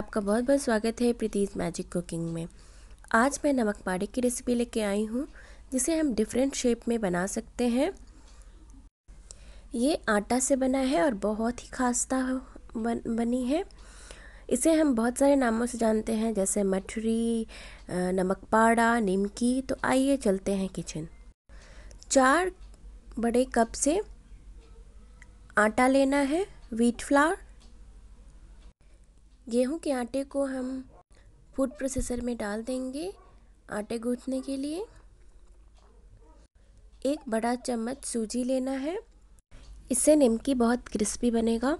आपका बहुत बहुत स्वागत है प्रीतीज मैजिक कुकिंग में आज मैं नमक पाड़े की रेसिपी लेके आई हूँ जिसे हम डिफरेंट शेप में बना सकते हैं ये आटा से बना है और बहुत ही खास्ता बन, बनी है इसे हम बहुत सारे नामों से जानते हैं जैसे मठरी नमक पाड़ा निमकी तो आइए चलते हैं किचन चार बड़े कप से आटा लेना है व्हीट फ्लावर गेहूँ के आटे को हम फूड प्रोसेसर में डाल देंगे आटे गूंथने के लिए एक बड़ा चम्मच सूजी लेना है इससे निमकी बहुत क्रिस्पी बनेगा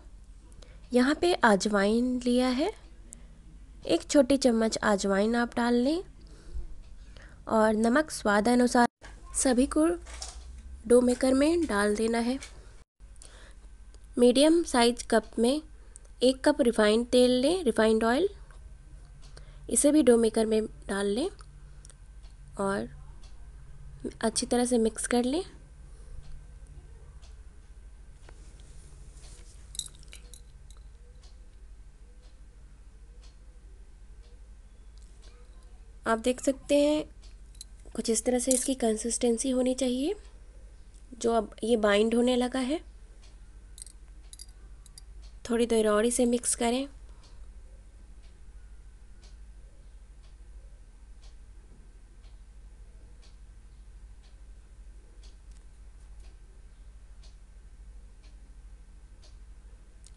यहाँ पे अजवाइन लिया है एक छोटी चम्मच अजवाइन आप डाल लें और नमक स्वाद अनुसार सभी को डो मेकर में डाल देना है मीडियम साइज कप में एक कप रिफाइंड तेल लें रिफाइंड ऑयल इसे भी डो मेकर में डाल लें और अच्छी तरह से मिक्स कर लें आप देख सकते हैं कुछ इस तरह से इसकी कंसिस्टेंसी होनी चाहिए जो अब ये बाइंड होने लगा है थोड़ी देर और इसे मिक्स करें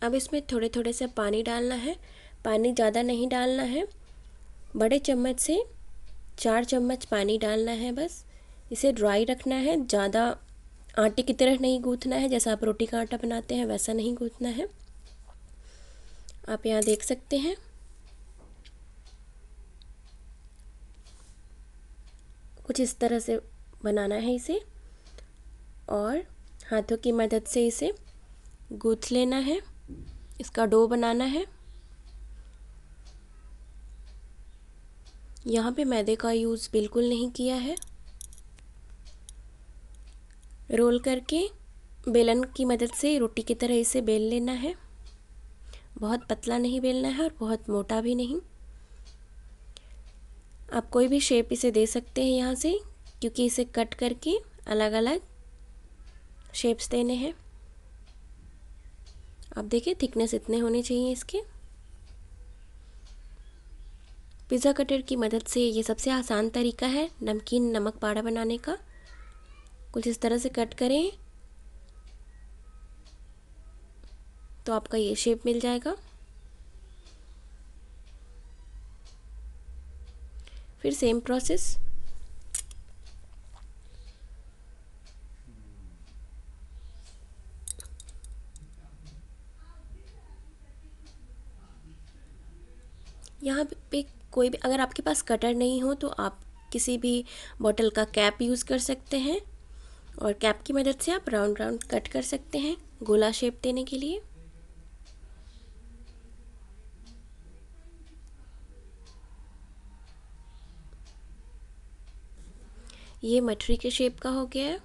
अब इसमें थोड़े थोड़े से पानी डालना है पानी ज़्यादा नहीं डालना है बड़े चम्मच से चार चम्मच पानी डालना है बस इसे ड्राई रखना है ज़्यादा आटे की तरह नहीं गूँथना है जैसा आप रोटी का आटा बनाते हैं वैसा नहीं गूँथना है आप यहाँ देख सकते हैं कुछ इस तरह से बनाना है इसे और हाथों की मदद से इसे गूथ लेना है इसका डो बनाना है यहाँ पे मैदे का यूज़ बिल्कुल नहीं किया है रोल करके बेलन की मदद से रोटी की तरह इसे बेल लेना है बहुत पतला नहीं बेलना है और बहुत मोटा भी नहीं आप कोई भी शेप इसे दे सकते हैं यहाँ से क्योंकि इसे कट करके अलग अलग शेप्स देने हैं आप देखिए थिकनेस इतने होने चाहिए इसके पिज़्ज़ा कटर की मदद से ये सबसे आसान तरीका है नमकीन नमक पाड़ा बनाने का कुछ इस तरह से कट करें तो आपका ये शेप मिल जाएगा फिर सेम प्रोसेस यहाँ पे कोई भी अगर आपके पास कटर नहीं हो तो आप किसी भी बॉटल का कैप यूज़ कर सकते हैं और कैप की मदद से आप राउंड राउंड कट कर सकते हैं गोला शेप देने के लिए ये मठरी के शेप का हो गया है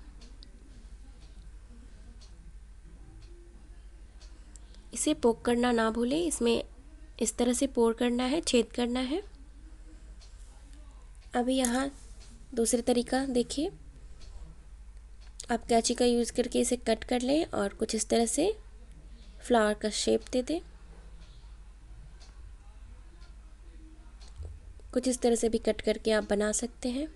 इसे पोक करना ना भूलें इसमें इस तरह से पोर करना है छेद करना है अभी यहाँ दूसरा तरीका देखिए आप कैची का यूज़ करके इसे कट कर लें और कुछ इस तरह से फ्लावर का शेप दे दें कुछ इस तरह से भी कट करके आप बना सकते हैं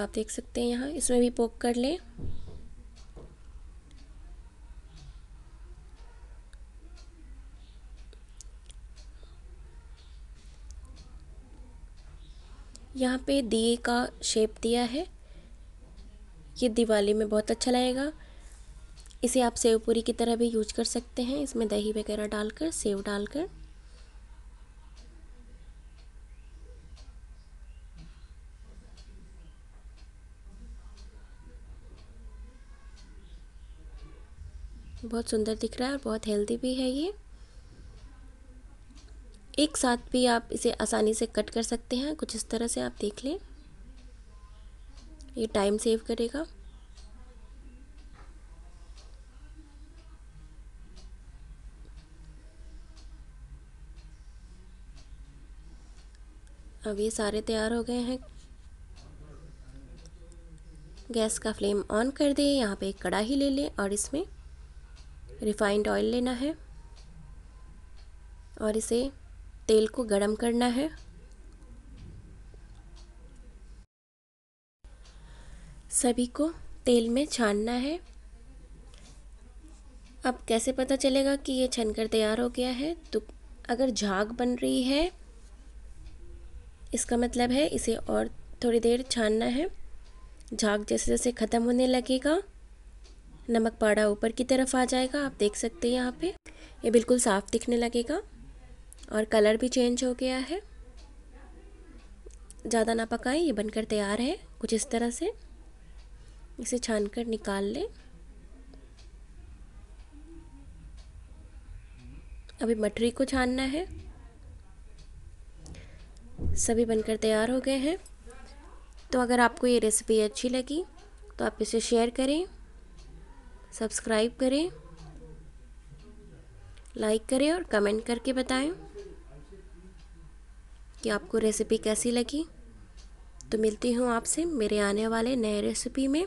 आप देख सकते हैं यहाँ इसमें भी पोक कर लें यहाँ पे दिए का शेप दिया है ये दिवाली में बहुत अच्छा लगेगा इसे आप सेव पूरी की तरह भी यूज कर सकते हैं इसमें दही वगैरह डालकर सेव डालकर बहुत सुंदर दिख रहा है और बहुत हेल्दी भी है ये एक साथ भी आप इसे आसानी से कट कर सकते हैं कुछ इस तरह से आप देख लें ये टाइम सेव करेगा अब ये सारे तैयार हो गए हैं गैस का फ्लेम ऑन कर दें यहाँ पे एक कड़ाही ले लें और इसमें रिफाइंड ऑयल लेना है और इसे तेल को गरम करना है सभी को तेल में छानना है अब कैसे पता चलेगा कि ये छनकर तैयार हो गया है तो अगर झाग बन रही है इसका मतलब है इसे और थोड़ी देर छानना है झाग जैसे जैसे ख़त्म होने लगेगा नमक पाड़ा ऊपर की तरफ आ जाएगा आप देख सकते हैं यहाँ पे ये बिल्कुल साफ़ दिखने लगेगा और कलर भी चेंज हो गया है ज़्यादा ना पकाएं ये बनकर तैयार है कुछ इस तरह से इसे छान कर निकाल लें अभी मटरी को छानना है सभी बनकर तैयार हो गए हैं तो अगर आपको ये रेसिपी अच्छी लगी तो आप इसे शेयर करें सब्सक्राइब करें लाइक करें और कमेंट करके बताएं कि आपको रेसिपी कैसी लगी तो मिलती हूँ आपसे मेरे आने वाले नए रेसिपी में